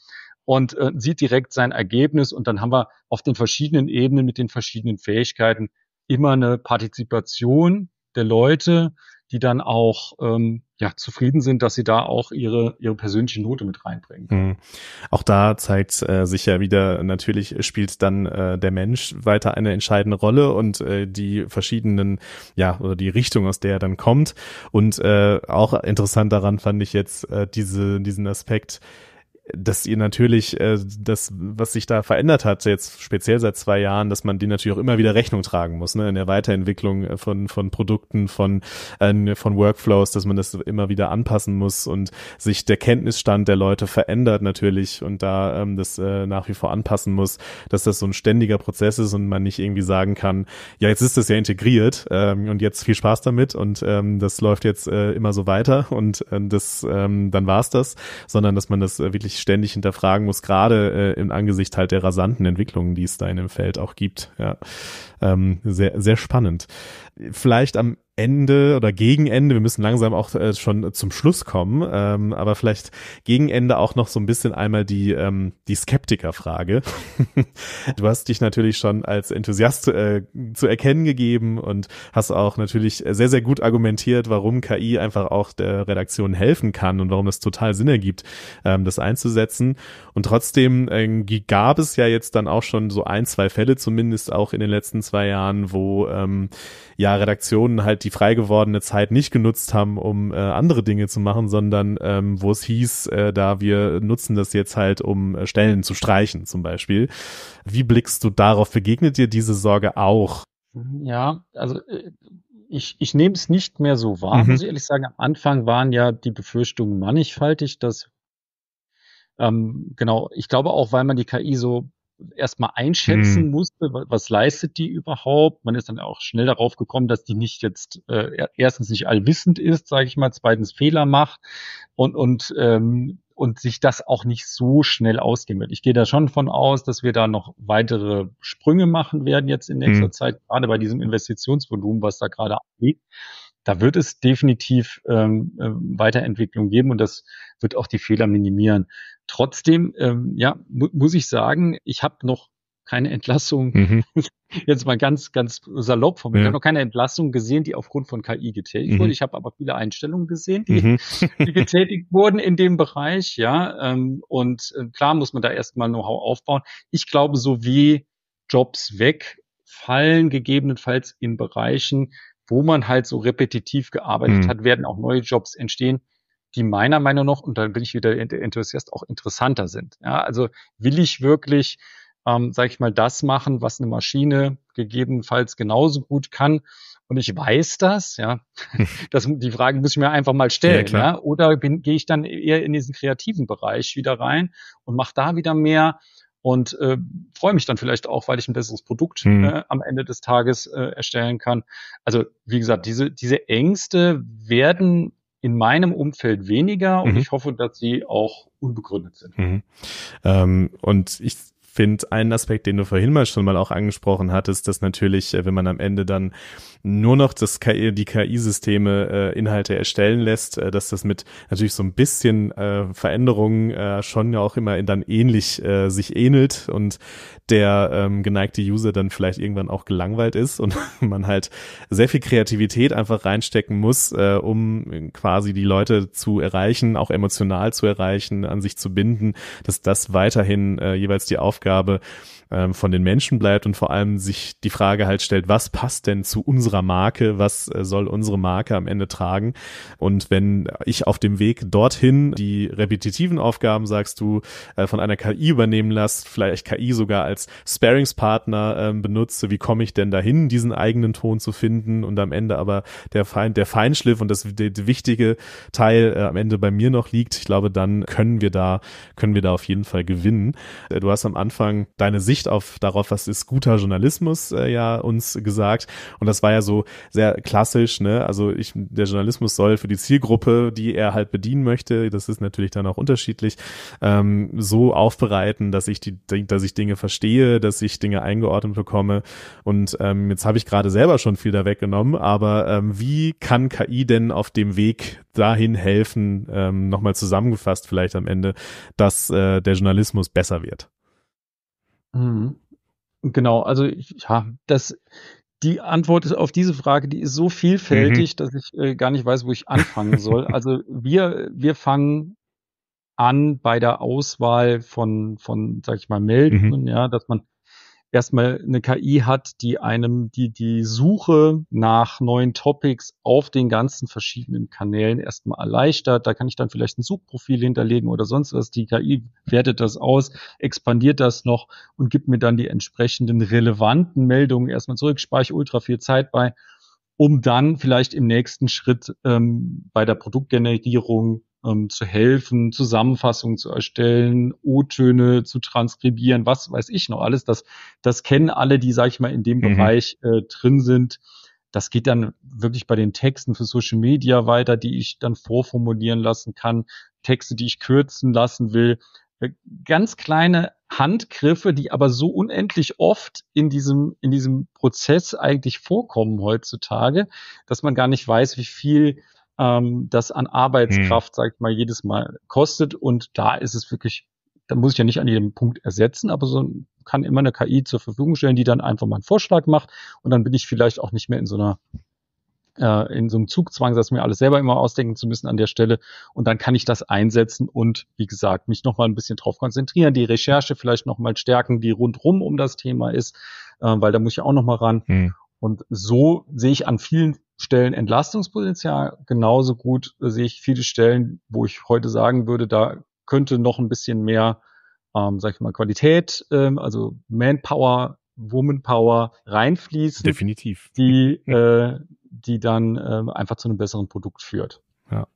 und äh, sieht direkt sein Ergebnis und dann haben wir auf den verschiedenen Ebenen mit den verschiedenen Fähigkeiten immer eine Partizipation der Leute, die dann auch ähm, ja, zufrieden sind, dass sie da auch ihre, ihre persönliche Note mit reinbringen. Mhm. Auch da zeigt äh, sich ja wieder, natürlich spielt dann äh, der Mensch weiter eine entscheidende Rolle und äh, die verschiedenen, ja, oder die Richtung, aus der er dann kommt. Und äh, auch interessant daran fand ich jetzt äh, diese, diesen Aspekt, dass ihr natürlich äh, das, was sich da verändert hat, jetzt speziell seit zwei Jahren, dass man die natürlich auch immer wieder Rechnung tragen muss, ne, in der Weiterentwicklung äh, von, von Produkten, von, äh, von Workflows, dass man das immer wieder anpassen muss und sich der Kenntnisstand der Leute verändert natürlich und da ähm, das äh, nach wie vor anpassen muss, dass das so ein ständiger Prozess ist und man nicht irgendwie sagen kann, ja, jetzt ist das ja integriert ähm, und jetzt viel Spaß damit und ähm, das läuft jetzt äh, immer so weiter und äh, das, ähm, dann war's das, sondern dass man das äh, wirklich ständig hinterfragen muss, gerade äh, im Angesicht halt der rasanten Entwicklungen, die es da in dem Feld auch gibt. Ja, ähm, sehr, sehr spannend. Vielleicht am Ende oder gegen Ende, wir müssen langsam auch äh, schon zum Schluss kommen, ähm, aber vielleicht gegen Ende auch noch so ein bisschen einmal die, ähm, die Skeptikerfrage. du hast dich natürlich schon als Enthusiast äh, zu erkennen gegeben und hast auch natürlich sehr, sehr gut argumentiert, warum KI einfach auch der Redaktion helfen kann und warum es total Sinn ergibt, ähm, das einzusetzen. Und trotzdem äh, gab es ja jetzt dann auch schon so ein, zwei Fälle zumindest auch in den letzten zwei Jahren, wo ähm, ja Redaktionen halt die die frei gewordene Zeit nicht genutzt haben, um äh, andere Dinge zu machen, sondern ähm, wo es hieß, äh, da wir nutzen das jetzt halt, um äh, Stellen zu streichen zum Beispiel. Wie blickst du darauf? Begegnet dir diese Sorge auch? Ja, also äh, ich, ich nehme es nicht mehr so wahr, mhm. muss ich ehrlich sagen. Am Anfang waren ja die Befürchtungen mannigfaltig, dass ähm, genau, ich glaube auch, weil man die KI so erstmal einschätzen hm. musste, was leistet die überhaupt. Man ist dann auch schnell darauf gekommen, dass die nicht jetzt äh, erstens nicht allwissend ist, sage ich mal, zweitens Fehler macht und und ähm, und sich das auch nicht so schnell ausgehen wird. Ich gehe da schon von aus, dass wir da noch weitere Sprünge machen werden jetzt in nächster hm. Zeit, gerade bei diesem Investitionsvolumen, was da gerade liegt da wird es definitiv ähm, ähm, Weiterentwicklung geben und das wird auch die Fehler minimieren. Trotzdem, ähm, ja, mu muss ich sagen, ich habe noch keine Entlassung, mhm. jetzt mal ganz, ganz salopp von mir, ja. ich habe noch keine Entlassung gesehen, die aufgrund von KI getätigt mhm. wurde. Ich habe aber viele Einstellungen gesehen, die, mhm. die, getätigt wurden in dem Bereich, ja. Ähm, und äh, klar muss man da erstmal Know-how aufbauen. Ich glaube, so wie Jobs wegfallen, gegebenenfalls in Bereichen, wo man halt so repetitiv gearbeitet mhm. hat, werden auch neue Jobs entstehen, die meiner Meinung nach, und dann bin ich wieder der Enthusiast, auch interessanter sind. Ja, also will ich wirklich, ähm, sage ich mal, das machen, was eine Maschine gegebenenfalls genauso gut kann? Und ich weiß das, ja. Hm. Das, die Frage muss ich mir einfach mal stellen. Ja, ja? Oder bin, gehe ich dann eher in diesen kreativen Bereich wieder rein und mache da wieder mehr und äh, freue mich dann vielleicht auch, weil ich ein besseres Produkt hm. äh, am Ende des Tages äh, erstellen kann. Also wie gesagt, diese, diese Ängste werden in meinem Umfeld weniger und mhm. ich hoffe, dass sie auch unbegründet sind. Mhm. Ähm, und ich finde einen Aspekt, den du vorhin mal schon mal auch angesprochen hattest, dass natürlich, äh, wenn man am Ende dann nur noch das KI, die KI-Systeme äh, Inhalte erstellen lässt, äh, dass das mit natürlich so ein bisschen äh, Veränderungen äh, schon ja auch immer in dann ähnlich äh, sich ähnelt und der ähm, geneigte User dann vielleicht irgendwann auch gelangweilt ist und man halt sehr viel Kreativität einfach reinstecken muss, äh, um quasi die Leute zu erreichen, auch emotional zu erreichen, an sich zu binden, dass das weiterhin äh, jeweils die Aufgabe ähm, von den Menschen bleibt und vor allem sich die Frage halt stellt, was passt denn zu unserer Marke, was äh, soll unsere Marke am Ende tragen. Und wenn ich auf dem Weg dorthin die repetitiven Aufgaben, sagst du, äh, von einer KI übernehmen lässt, vielleicht KI sogar als Sparingspartner äh, benutze, wie komme ich denn dahin, diesen eigenen Ton zu finden und am Ende aber der, Fein, der Feinschliff und das der, der wichtige Teil äh, am Ende bei mir noch liegt, ich glaube, dann können wir da, können wir da auf jeden Fall gewinnen. Äh, du hast am Anfang deine Sicht Verzicht auf darauf, was ist guter Journalismus äh, ja uns gesagt. Und das war ja so sehr klassisch, ne? Also ich, der Journalismus soll für die Zielgruppe, die er halt bedienen möchte, das ist natürlich dann auch unterschiedlich, ähm, so aufbereiten, dass ich die, dass ich Dinge verstehe, dass ich Dinge eingeordnet bekomme. Und ähm, jetzt habe ich gerade selber schon viel da weggenommen, aber ähm, wie kann KI denn auf dem Weg dahin helfen, ähm, nochmal zusammengefasst vielleicht am Ende, dass äh, der Journalismus besser wird? Mhm. Genau, also ja, das, die Antwort auf diese Frage, die ist so vielfältig, mhm. dass ich äh, gar nicht weiß, wo ich anfangen soll. Also wir, wir fangen an bei der Auswahl von, von, sag ich mal, Meldungen, mhm. ja, dass man erstmal eine KI hat, die einem die, die Suche nach neuen Topics auf den ganzen verschiedenen Kanälen erstmal erleichtert. Da kann ich dann vielleicht ein Suchprofil hinterlegen oder sonst was. Die KI wertet das aus, expandiert das noch und gibt mir dann die entsprechenden relevanten Meldungen erstmal zurück, spare ultra viel Zeit bei um dann vielleicht im nächsten Schritt ähm, bei der Produktgenerierung ähm, zu helfen, Zusammenfassungen zu erstellen, O-Töne zu transkribieren, was weiß ich noch alles. Das, das kennen alle, die, sag ich mal, in dem mhm. Bereich äh, drin sind. Das geht dann wirklich bei den Texten für Social Media weiter, die ich dann vorformulieren lassen kann, Texte, die ich kürzen lassen will. Äh, ganz kleine Handgriffe, die aber so unendlich oft in diesem, in diesem Prozess eigentlich vorkommen heutzutage, dass man gar nicht weiß, wie viel ähm, das an Arbeitskraft, hm. sag ich mal, jedes Mal kostet. Und da ist es wirklich, da muss ich ja nicht an jedem Punkt ersetzen, aber so kann immer eine KI zur Verfügung stellen, die dann einfach mal einen Vorschlag macht und dann bin ich vielleicht auch nicht mehr in so einer äh, in so einem Zugzwang, das mir alles selber immer ausdenken zu müssen an der Stelle. Und dann kann ich das einsetzen und, wie gesagt, mich nochmal ein bisschen drauf konzentrieren, die Recherche vielleicht nochmal stärken, die rundrum um das Thema ist, äh, weil da muss ich auch nochmal ran. Hm. Und so sehe ich an vielen Stellen Entlastungspotenzial. Genauso gut sehe ich viele Stellen, wo ich heute sagen würde, da könnte noch ein bisschen mehr, ähm, sag ich mal, Qualität, ähm, also Manpower, Womanpower reinfließen. Definitiv. Die, äh, die dann äh, einfach zu einem besseren Produkt führt. Ja.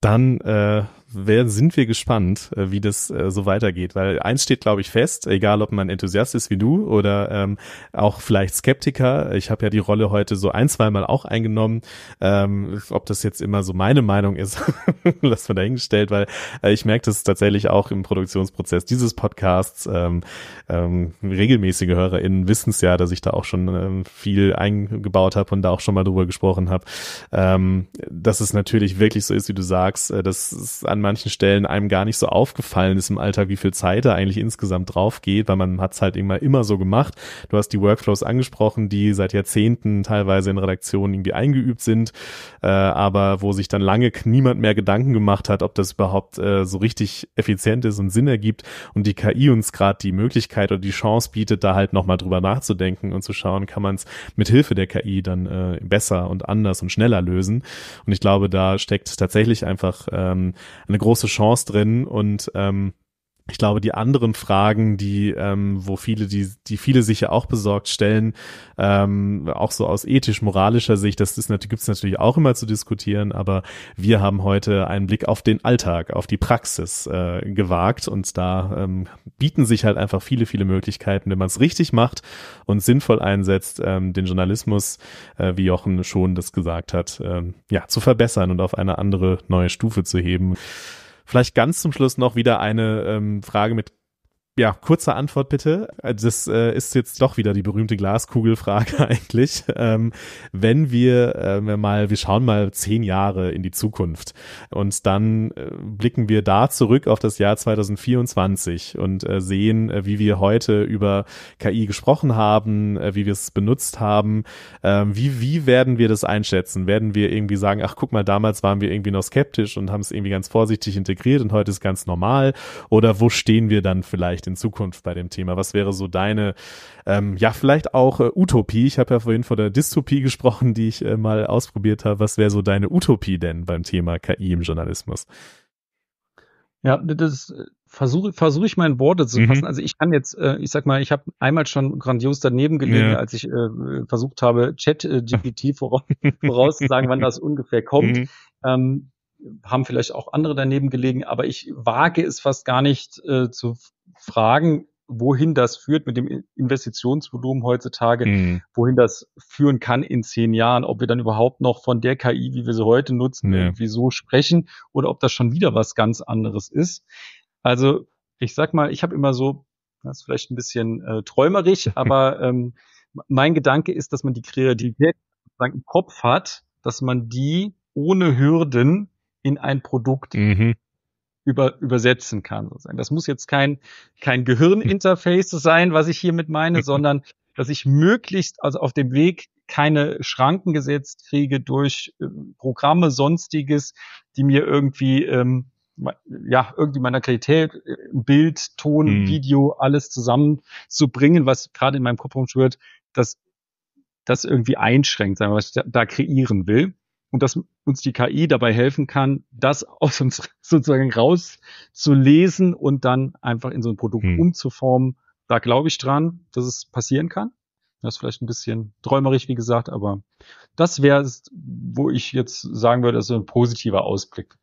Dann äh, werden, sind wir gespannt, äh, wie das äh, so weitergeht, weil eins steht, glaube ich, fest, egal ob man Enthusiast ist wie du oder ähm, auch vielleicht Skeptiker. Ich habe ja die Rolle heute so ein, zweimal auch eingenommen. Ähm, ob das jetzt immer so meine Meinung ist, lass mal dahingestellt, weil äh, ich merke das tatsächlich auch im Produktionsprozess dieses Podcasts. Ähm, ähm, regelmäßige HörerInnen wissen es ja, dass ich da auch schon ähm, viel eingebaut habe und da auch schon mal drüber gesprochen habe, ähm, dass es natürlich wirklich so ist, wie du sagst, äh, dass es an manchen Stellen einem gar nicht so aufgefallen ist im Alltag, wie viel Zeit da eigentlich insgesamt drauf geht, weil man hat's halt immer, immer so gemacht. Du hast die Workflows angesprochen, die seit Jahrzehnten teilweise in Redaktionen irgendwie eingeübt sind, äh, aber wo sich dann lange niemand mehr Gedanken gemacht hat, ob das überhaupt äh, so richtig effizient ist und Sinn ergibt und die KI uns gerade die Möglichkeit oder die Chance bietet, da halt nochmal drüber nachzudenken und zu schauen, kann man es mit Hilfe der KI dann äh, besser und anders und schneller lösen. Und ich glaube, da steckt tatsächlich einfach ähm, eine große Chance drin und ähm, ich glaube, die anderen Fragen, die, ähm, wo viele, die, die viele sich ja auch besorgt stellen, ähm, auch so aus ethisch-moralischer Sicht, das ist natürlich, gibt's natürlich auch immer zu diskutieren, aber wir haben heute einen Blick auf den Alltag, auf die Praxis äh, gewagt und da ähm, bieten sich halt einfach viele, viele Möglichkeiten, wenn man es richtig macht und sinnvoll einsetzt, ähm, den Journalismus, äh, wie Jochen schon das gesagt hat, ähm, ja, zu verbessern und auf eine andere neue Stufe zu heben. Vielleicht ganz zum Schluss noch wieder eine ähm, Frage mit ja, kurze Antwort bitte. Das äh, ist jetzt doch wieder die berühmte Glaskugelfrage eigentlich. Ähm, wenn wir, äh, mal, wir schauen mal zehn Jahre in die Zukunft und dann äh, blicken wir da zurück auf das Jahr 2024 und äh, sehen, äh, wie wir heute über KI gesprochen haben, äh, wie wir es benutzt haben. Ähm, wie, wie werden wir das einschätzen? Werden wir irgendwie sagen, ach guck mal, damals waren wir irgendwie noch skeptisch und haben es irgendwie ganz vorsichtig integriert und heute ist ganz normal? Oder wo stehen wir dann vielleicht? vielleicht in Zukunft bei dem Thema? Was wäre so deine, ähm, ja, vielleicht auch äh, Utopie? Ich habe ja vorhin von der Dystopie gesprochen, die ich äh, mal ausprobiert habe. Was wäre so deine Utopie denn beim Thema KI im Journalismus? Ja, das äh, versuche versuche ich mein Worte zu mhm. fassen. Mhm. Also ich kann jetzt, äh, ich sag mal, ich habe einmal schon grandios daneben gelegen, ja. als ich äh, versucht habe, Chat äh, GPT voraus, vorauszusagen, wann das ungefähr kommt. Mhm. Ähm, haben vielleicht auch andere daneben gelegen, aber ich wage es fast gar nicht äh, zu fragen, wohin das führt mit dem Investitionsvolumen heutzutage, mhm. wohin das führen kann in zehn Jahren, ob wir dann überhaupt noch von der KI, wie wir sie heute nutzen, ja. irgendwie so sprechen oder ob das schon wieder was ganz anderes ist. Also ich sag mal, ich habe immer so, das ist vielleicht ein bisschen äh, träumerig, aber ähm, mein Gedanke ist, dass man die Kreativität im Kopf hat, dass man die ohne Hürden in ein Produkt mhm über, übersetzen kann. Sozusagen. Das muss jetzt kein, kein Gehirninterface sein, was ich hiermit meine, sondern dass ich möglichst also auf dem Weg keine Schranken gesetzt kriege durch äh, Programme, sonstiges, die mir irgendwie ähm, ja, irgendwie meiner Qualität, äh, Bild, Ton, mhm. Video, alles zusammenzubringen, was gerade in meinem Kopf rumschwirrt, das, das irgendwie einschränkt, sagen wir, was ich da, da kreieren will und dass uns die KI dabei helfen kann, das aus uns sozusagen rauszulesen und dann einfach in so ein Produkt hm. umzuformen. Da glaube ich dran, dass es passieren kann. Das ist vielleicht ein bisschen träumerig, wie gesagt, aber das wäre es, wo ich jetzt sagen würde, das ist ein positiver Ausblick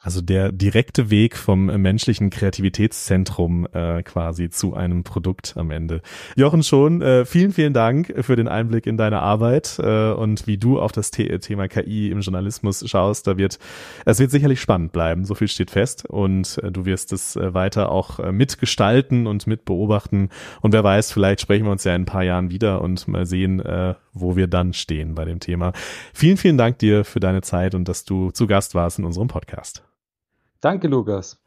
also der direkte Weg vom äh, menschlichen Kreativitätszentrum äh, quasi zu einem Produkt am Ende. Jochen schon, äh, vielen, vielen Dank für den Einblick in deine Arbeit äh, und wie du auf das The äh, Thema KI im Journalismus schaust. Da wird es wird sicherlich spannend bleiben, so viel steht fest. Und äh, du wirst es äh, weiter auch äh, mitgestalten und mitbeobachten. Und wer weiß, vielleicht sprechen wir uns ja in ein paar Jahren wieder und mal sehen, äh, wo wir dann stehen bei dem Thema. Vielen, vielen Dank dir für deine Zeit und dass du zu Gast warst in unserem Podcast. Danke, Lukas.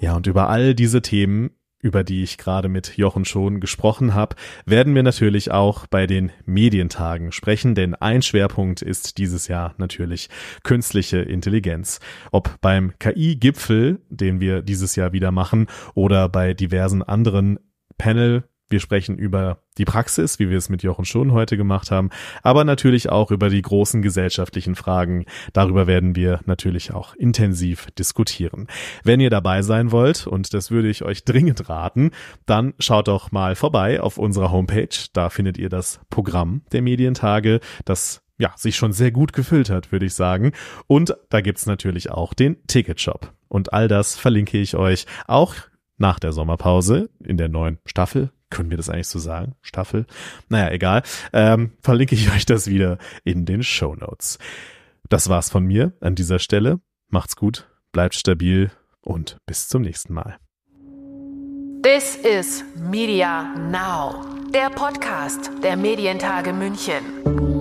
Ja, und über all diese Themen, über die ich gerade mit Jochen schon gesprochen habe, werden wir natürlich auch bei den Medientagen sprechen, denn ein Schwerpunkt ist dieses Jahr natürlich künstliche Intelligenz. Ob beim KI-Gipfel, den wir dieses Jahr wieder machen, oder bei diversen anderen Panel wir sprechen über die Praxis, wie wir es mit Jochen Schon heute gemacht haben, aber natürlich auch über die großen gesellschaftlichen Fragen. Darüber werden wir natürlich auch intensiv diskutieren. Wenn ihr dabei sein wollt, und das würde ich euch dringend raten, dann schaut doch mal vorbei auf unserer Homepage. Da findet ihr das Programm der Medientage, das ja, sich schon sehr gut gefüllt hat, würde ich sagen. Und da gibt's natürlich auch den Ticketshop. Und all das verlinke ich euch auch nach der Sommerpause in der neuen Staffel. Können wir das eigentlich so sagen? Staffel? Naja, egal. Ähm, verlinke ich euch das wieder in den Show Notes. Das war's von mir an dieser Stelle. Macht's gut, bleibt stabil und bis zum nächsten Mal. This is Media Now, der Podcast der Medientage München.